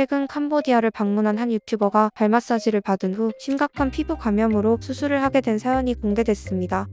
최근 캄보디아를 방문한 한 유튜버가 발 마사지를 받은 후 심각한 피부 감염으로 수술을 하게 된 사연이 공개됐습니다.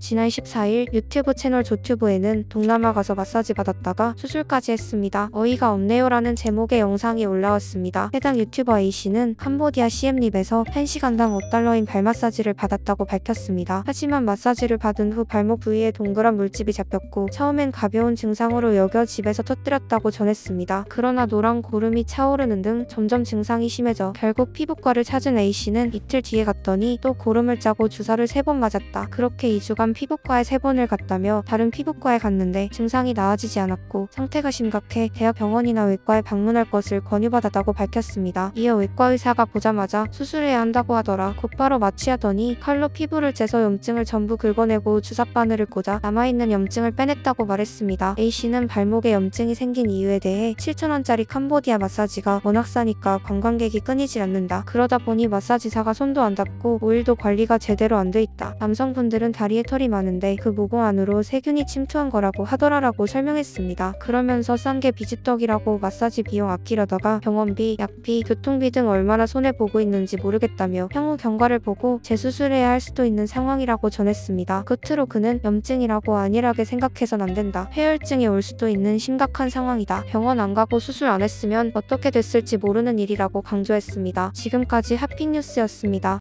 지난 14일 유튜브 채널 조튜브에는 동남아 가서 마사지 받았다가 수술까지 했습니다. 어이가 없네요 라는 제목의 영상이 올라왔습니다. 해당 유튜버 A씨는 캄보디아 CM립에서 1시간당 5달러인 발 마사지를 받았다고 밝혔습니다. 하지만 마사지를 받은 후 발목 부위에 동그란 물집이 잡혔고 처음엔 가벼운 증상으로 여겨 집에서 터뜨렸다고 전했습니다. 그러나 노란 고름이 차오르는 등 점점 증상이 심해져 결국 피부과를 찾은 A씨는 이틀 뒤에 갔더니 또 고름을 짜고 주사를 3번 맞았다. 그렇게 2주간 전 피부과에 세 번을 갔다며 다른 피부과에 갔는데 증상이 나아지지 않았고 상태가 심각해 대학병원이나 외과에 방문할 것을 권유받았다고 밝혔습니다. 이어 외과 의사가 보자마자 수술해야 한다고 하더라 곧바로 마취하더니 칼로 피부를 재서 염증을 전부 긁어내고 주사바늘을 꽂아 남아있는 염증을 빼냈다고 말했습니다. A씨는 발목에 염증이 생긴 이유에 대해 7천원짜리 캄보디아 마사지가 워낙 싸니까 관광객이 끊이질 않는다. 그러다 보니 마사지사가 손도 안 닿고 오일도 관리가 제대로 안 돼 있다. 남성분들은 다리에 털이 썰이 많은데 그 모고 안으로 세균이 침투한 거라고 하더라라고 설명했습니다. 그러면서 싼 게 비지떡이라고 마사지 비용 아끼려다가 병원비, 약비, 교통비 등 얼마나 손해보고 있는지 모르겠다며 향후 경과를 보고 재수술해야 할 수도 있는 상황이라고 전했습니다. 끝으로 그는 염증이라고 안일하게 생각해선 안 된다. 폐혈증이 올 수도 있는 심각한 상황이다. 병원 안 가고 수술 안 했으면 어떻게 됐을지 모르는 일이라고 강조했습니다. 지금까지 하핑뉴스였습니다.